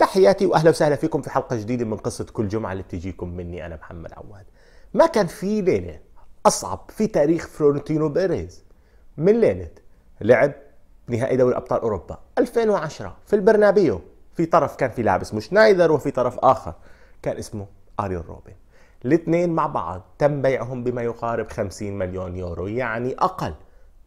تحياتي واهلا وسهلا فيكم في حلقه جديده من قصه كل جمعه اللي بتجيكم مني انا محمد عواد. ما كان في ليله اصعب في تاريخ فلورنتينو بيريز من ليله لعب نهائي دوري ابطال اوروبا 2010 في البرنابيو في طرف كان في لاعب اسمه شنايدر وفي طرف اخر كان اسمه اريون روبن. الاثنين مع بعض تم بيعهم بما يقارب 50 مليون يورو يعني اقل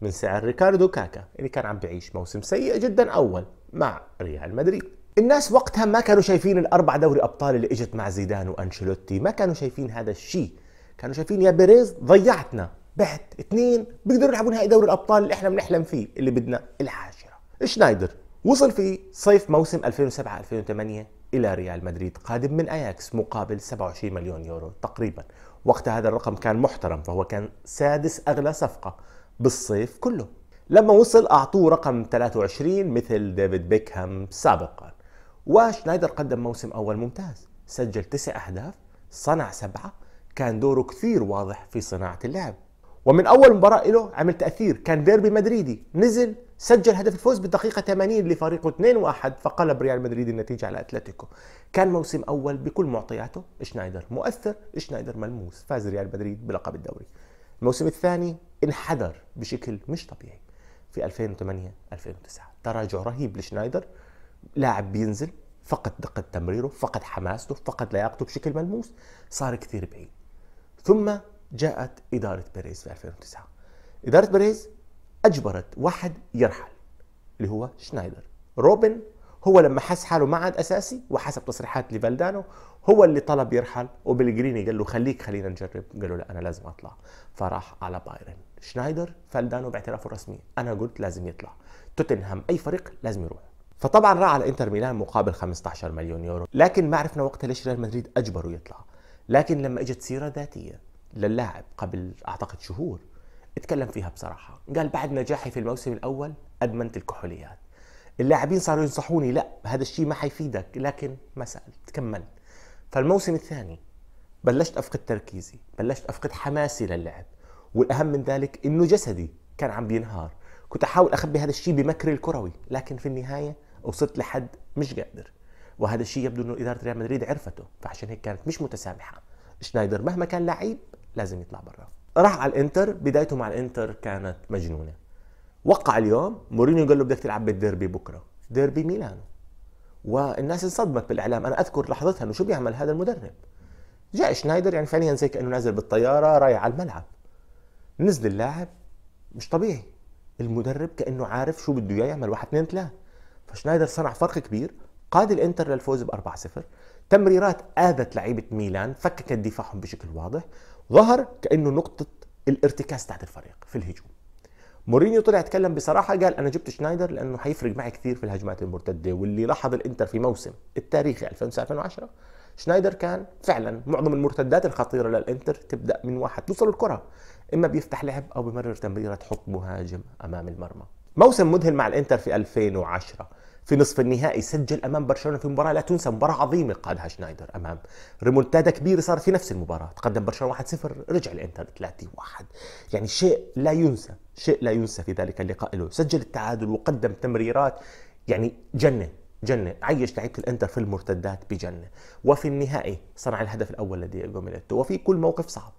من سعر ريكاردو كاكا اللي كان عم بيعيش موسم سيء جدا اول مع ريال مدريد. الناس وقتها ما كانوا شايفين الاربع دوري ابطال اللي اجت مع زيدان وانشيلوتي ما كانوا شايفين هذا الشيء كانوا شايفين يا بيريز ضيعتنا بعت اثنين بيقدروا يلعبوا نهائي دوري الابطال اللي احنا بنحلم فيه اللي بدنا العاشره شنايدر وصل في صيف موسم 2007 2008 الى ريال مدريد قادم من اياكس مقابل 27 مليون يورو تقريبا وقتها هذا الرقم كان محترم فهو كان سادس اغلى صفقه بالصيف كله لما وصل اعطوه رقم 23 مثل ديفيد بيكهام سابقا وشنايدر قدم موسم أول ممتاز سجل تسع أهداف صنع سبعة كان دوره كثير واضح في صناعة اللعب ومن أول مباراة له عمل تأثير كان ديربي مدريدي نزل سجل هدف الفوز بالدقيقة 80 لفريقه 2-1 فقلب ريال مدريد النتيجة على أتلتيكو كان موسم أول بكل معطياته شنايدر مؤثر شنايدر ملموس فاز ريال مدريد بلقب الدوري الموسم الثاني انحدر بشكل مش طبيعي في 2008 2009 تراجع رهيب لشنايدر لاعب بينزل فقد دقة تمريره فقد حماسته فقد لياقته بشكل ملموس صار كثير بعيد ثم جاءت إدارة بيريز في 2009 إدارة بيريز أجبرت واحد يرحل اللي هو شنايدر روبن هو لما حس حاله ما عاد أساسي وحسب تصريحات لفالدانو هو اللي طلب يرحل وبالجريني قال له خليك خلينا نجرب قال له لا أنا لازم أطلع فراح على بايرن شنايدر فالدانو باعترافه الرسمي أنا قلت لازم يطلع توتنهام أي فريق لازم يروح فطبعا راح على انتر ميلان مقابل 15 مليون يورو لكن ما عرفنا وقتها ليش ريال مدريد اجبره يطلع لكن لما اجت سيره ذاتيه للاعب قبل اعتقد شهور اتكلم فيها بصراحه قال بعد نجاحي في الموسم الاول ادمنت الكحوليات اللاعبين صاروا ينصحوني لا هذا الشيء ما حيفيدك لكن ما سالت كملت فالموسم الثاني بلشت افقد تركيزي بلشت افقد حماسي للعب والاهم من ذلك انه جسدي كان عم بينهار كنت احاول اخبي هذا الشيء بمكر الكروي لكن في النهايه وصلت لحد مش قادر وهذا الشيء يبدو انه اداره ريال مدريد عرفته فعشان هيك كانت مش متسامحه شنايدر مهما كان لعيب لازم يطلع برا راح على الانتر بدايته مع الانتر كانت مجنونه وقع اليوم مورينيو قال له بدك تلعب بالديربي بكره ديربي ميلانو والناس انصدمت بالاعلام انا اذكر لحظتها انه شو بيعمل هذا المدرب جاء شنايدر يعني فعليا زي كانه نازل بالطياره رايح على الملعب نزل اللاعب مش طبيعي المدرب كانه عارف شو بده اياه يعمل 1 2 3 فشنايدر صنع فرق كبير قاد الانتر للفوز ب 4 0 تمريرات اذت لعيبه ميلان فككت دفاعهم بشكل واضح ظهر كانه نقطه الارتكاز تحت الفريق في الهجوم مورينيو طلع اتكلم بصراحه قال انا جبت شنايدر لانه حيفرق معي كثير في الهجمات المرتده واللي لاحظ الانتر في موسم التاريخي 2009 2010 شنايدر كان فعلا معظم المرتدات الخطيره للانتر تبدا من واحد توصل الكره اما بيفتح لعب او بمرر تمريره تحط مهاجم امام المرمى موسم مذهل مع الانتر في 2010 في نصف النهائي سجل امام برشلونه في مباراه لا تنسى مباراه عظيمه قادها شنايدر امام ريمونتادا كبيره صار في نفس المباراه تقدم برشلونه 1-0 رجع الانتر 3-1 يعني شيء لا ينسى شيء لا ينسى في ذلك اللقاء له سجل التعادل وقدم تمريرات يعني جنه جنة عيش لعيبة الانتر في المرتدات بجنة وفي النهائي صنع الهدف الأول الذي ميليتو وفي كل موقف صعب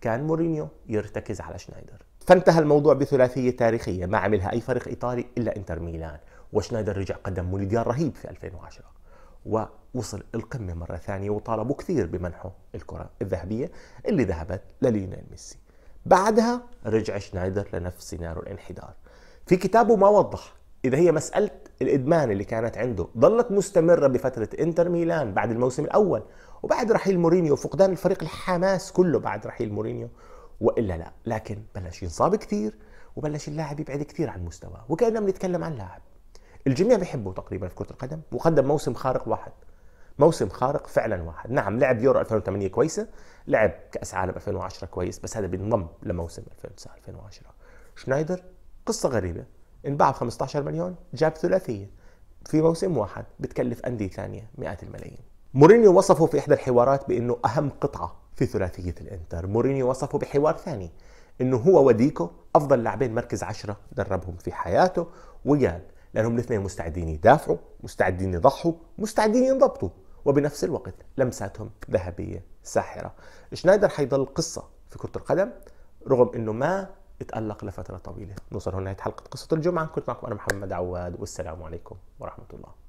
كان مورينيو يرتكز على شنايدر فانتهى الموضوع بثلاثية تاريخية ما عملها أي فريق إيطالي إلا إنتر ميلان وشنايدر رجع قدم مونديال رهيب في 2010 ووصل القمة مرة ثانية وطالبوا كثير بمنحه الكرة الذهبية اللي ذهبت لليونيل ميسي بعدها رجع شنايدر لنفس سيناريو الانحدار في كتابه ما وضح إذا هي مسألة الادمان اللي كانت عنده ظلت مستمره بفتره انتر ميلان بعد الموسم الاول وبعد رحيل مورينيو فقدان الفريق الحماس كله بعد رحيل مورينيو والا لا لكن بلش ينصاب كثير وبلش اللاعب يبعد كثير عن مستواه وكاننا بنتكلم عن لاعب الجميع بيحبه تقريبا في كره القدم وقدم موسم خارق واحد موسم خارق فعلا واحد نعم لعب يورو 2008 كويسه لعب كاس عالم 2010 كويس بس هذا بينضم لموسم 2009 2010 شنايدر قصه غريبه انباع ب 15 مليون جاب ثلاثيه في موسم واحد بتكلف انديه ثانيه مئات الملايين مورينيو وصفه في احدى الحوارات بانه اهم قطعه في ثلاثيه الانتر مورينيو وصفه بحوار ثاني انه هو وديكو افضل لاعبين مركز عشرة دربهم في حياته وقال لانهم الاثنين مستعدين يدافعوا مستعدين يضحوا مستعدين ينضبطوا وبنفس الوقت لمساتهم ذهبيه ساحره شنايدر حيضل قصه في كره القدم رغم انه ما اتألق لفترة طويلة نوصل هنا نهاية حلقة قصة الجمعة كنت معكم أنا محمد عواد والسلام عليكم ورحمة الله